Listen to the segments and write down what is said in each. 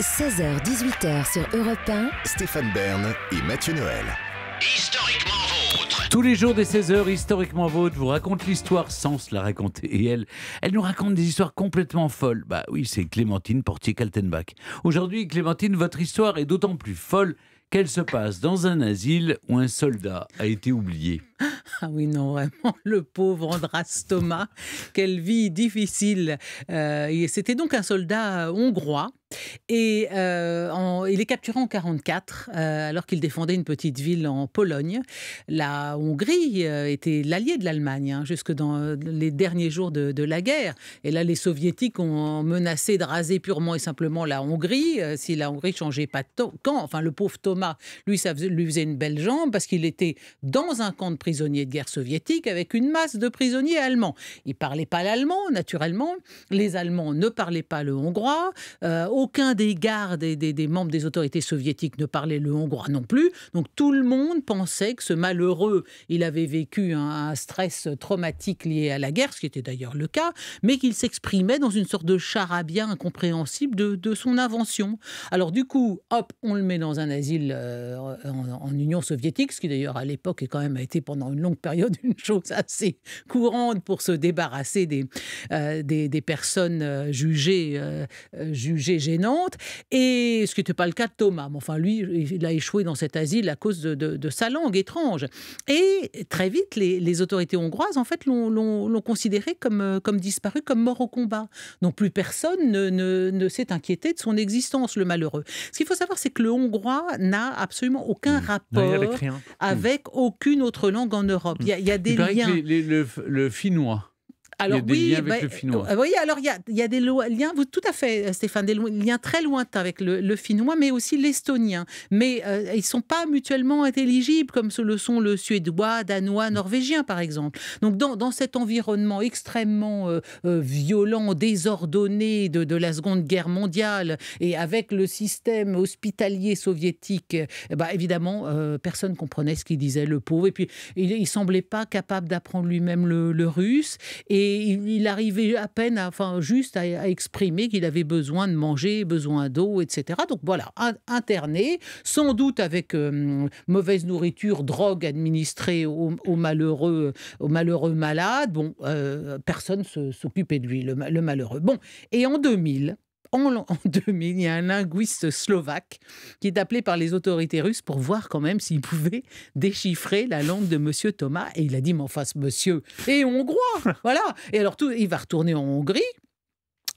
16h-18h sur Europe 1. Stéphane Bern et Mathieu Noël. Historiquement vôtre. Tous les jours des 16h, historiquement vôtre, vous raconte l'histoire sans se la raconter. Et elle, elle nous raconte des histoires complètement folles. Bah oui, c'est Clémentine Portier-Kaltenbach. Aujourd'hui, Clémentine, votre histoire est d'autant plus folle qu'elle se passe dans un asile où un soldat a été oublié. Ah oui, non, vraiment, le pauvre Andras Thomas, quelle vie difficile. Euh, c'était donc un soldat hongrois et, euh, il est capturé en 1944, euh, alors qu'il défendait une petite ville en Pologne. La Hongrie euh, était l'allié de l'Allemagne hein, jusque dans les derniers jours de, la guerre. Et là, les Soviétiques ont menacé de raser purement et simplement la Hongrie si la Hongrie changeait pas de camp. Enfin, le pauvre Thomas, lui, ça lui faisait une belle jambe parce qu'il était dans un camp de prisonniers de guerre soviétique avec une masse de prisonniers allemands. Il parlait pas l'allemand, naturellement. Les Allemands ne parlaient pas le hongrois. Au aucun des gardes et des, membres des autorités soviétiques ne parlait le hongrois non plus. Donc tout le monde pensait que ce malheureux, il avait vécu un, stress traumatique lié à la guerre, ce qui était d'ailleurs le cas, mais qu'il s'exprimait dans une sorte de charabia incompréhensible de, son invention. Alors du coup, hop, on le met dans un asile euh, en, Union soviétique, ce qui d'ailleurs à l'époque est quand même a été pendant une longue période une chose assez courante pour se débarrasser des, euh, des, personnes euh, jugées, jugées et et ce qui n'était pas le cas de Thomas. Mais enfin, lui, il a échoué dans cet asile à cause de, sa langue étrange. Et très vite, les, autorités hongroises, en fait, l'ont considéré comme, euh, comme disparu, comme mort au combat. Donc plus personne ne, s'est inquiété de son existence, le malheureux. Ce qu'il faut savoir, c'est que le hongrois n'a absolument aucun mmh. rapport hein. mmh. avec, aucune autre langue en Europe. Il y, a, mmh. des liens. le finnois alors, il y a des oui, liens avec bah, le finnois. Euh, alors il y a, il y a des liens, vous, tout à fait, euh, Stéphane, des liens très lointains avec le, finnois, mais aussi l'estonien. Mais euh, ils ne sont pas mutuellement intelligibles comme ce le sont le suédois, danois, norvégien, par exemple. Donc, dans, dans cet environnement extrêmement violent, désordonné de, de, la Seconde Guerre mondiale et avec le système hospitalier soviétique, bah, évidemment, personne comprenait ce qu'il disait, le pauvre. Et puis, il ne semblait pas capable d'apprendre lui-même le russe. Et et il, arrivait à peine, enfin juste à, exprimer qu'il avait besoin de manger, besoin d'eau, etc. Donc voilà, interné, sans doute avec euh, mauvaise nourriture, drogue administrée aux, malheureux, aux malheureux malades. Bon, euh, personne ne s'occupait de lui, le malheureux. Bon, et en 2000, en 2000, il y a un linguiste slovaque qui est appelé par les autorités russes pour voir quand même s'il pouvait déchiffrer la langue de Monsieur Thomas. Et il a dit, mais face, monsieur est hongrois. Voilà. Et alors, tout, il va retourner en Hongrie.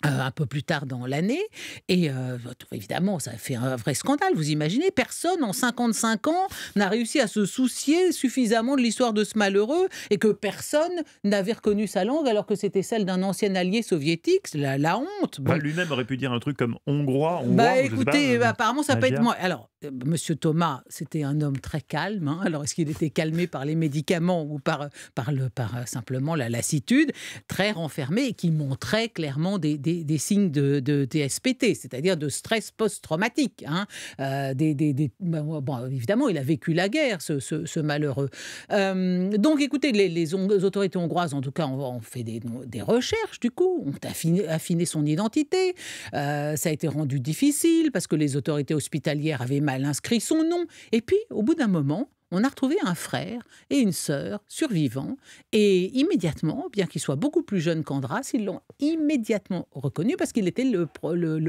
Euh, un peu plus tard dans l'année. Et euh, évidemment, ça a fait un vrai scandale. Vous imaginez, personne en 55 ans n'a réussi à se soucier suffisamment de l'histoire de ce malheureux et que personne n'avait reconnu sa langue alors que c'était celle d'un ancien allié soviétique. La, la honte. Bah, lui-même aurait pu dire un truc comme hongrois. hongrois bah écoutez, euh, apparemment, ça peut être moi. Alors, euh, bah, Monsieur Thomas, c'était un homme très calme. Hein. Alors, est-ce qu'il était calmé par les médicaments ou par, euh, par, le, par euh, simplement la lassitude Très renfermé et qui montrait clairement des, signes de, TSPT, c'est-à-dire de stress post-traumatique. Hein. Bah, évidemment, il a vécu la guerre, ce, malheureux. donc, écoutez, les, autorités hongroises, en tout cas, ont, fait des, des recherches, du coup, ont affiné, affiné son identité. ça a été rendu difficile parce que les autorités hospitalières avaient mal inscrit son nom. Et puis, au bout d'un moment, on a retrouvé un frère et une sœur survivants. Et immédiatement, bien qu'ils soient beaucoup plus jeunes qu'Andras, ils l'ont immédiatement reconnu parce qu'il était le,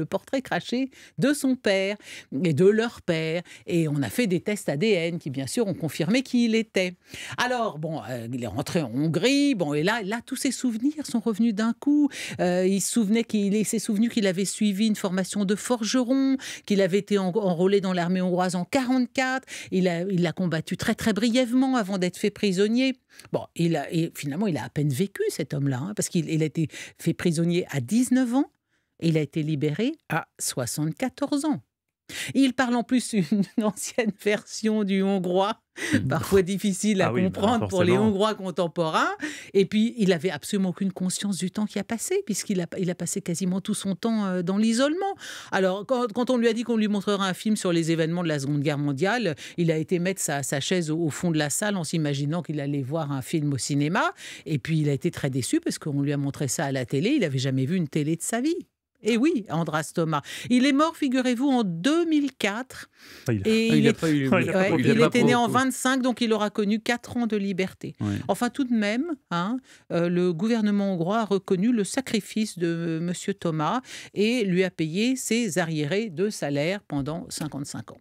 portrait craché de son père et de leur père. Et on a fait des tests ADN qui, bien sûr, ont confirmé qui il était. Alors, bon, euh, il est rentré en Hongrie. Bon, et là, là tous ses souvenirs sont revenus d'un coup. Euh, il, souvenait qu'il, s'est souvenu qu'il avait suivi une formation de forgeron, qu'il avait été enrôlé dans l'armée hongroise en 44. Il il a combattu très très brièvement avant d'être fait prisonnier. Bon, il a, et finalement, il a à peine vécu cet homme-là, hein, parce qu'il a été fait prisonnier à 19 ans, et il a été libéré à 74 ans. Il parle en plus une ancienne version du hongrois, parfois difficile à ah bah, comprendre pour les Hongrois contemporains. Et puis, il n'avait absolument aucune conscience du temps qui a passé, puisqu'il a, passé quasiment tout son temps euh, dans l'isolement. Alors, quand, on lui a dit qu'on lui montrera un film sur les événements de la Seconde Guerre mondiale, il a été mettre sa, sa chaise au, au, fond de la salle en s'imaginant qu'il allait voir un film au cinéma. Et puis, il a été très déçu parce qu'on lui a montré ça à la télé. Il n'avait jamais vu une télé de sa vie. Et eh oui, Andras Thomas. Il est mort, figurez-vous, en 2004. Il, et il, était né en 25, donc il aura connu 4 ans de liberté. Enfin, tout de même, hein, euh, le gouvernement hongrois a reconnu le sacrifice de euh, M. Thomas et lui a payé ses arriérés de salaire pendant 55 ans.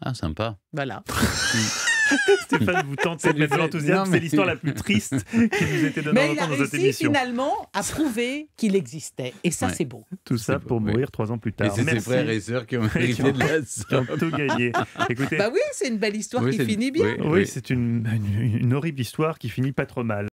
Ah, sympa. Voilà. Stéphane, vous tente de mettre de l'enthousiasme. C'est l'histoire la plus triste qui nous était donnée mais il a réussi finalement à prouver qu'il existait. Et ça, c'est beau. Tout ça pour mourir trois ans plus tard. Et c'est ses frères et sœurs qui ont de tout gagné. Écoutez, bah oui, c'est une belle histoire qui finit bien. Oui, c'est une horrible histoire qui finit pas trop mal.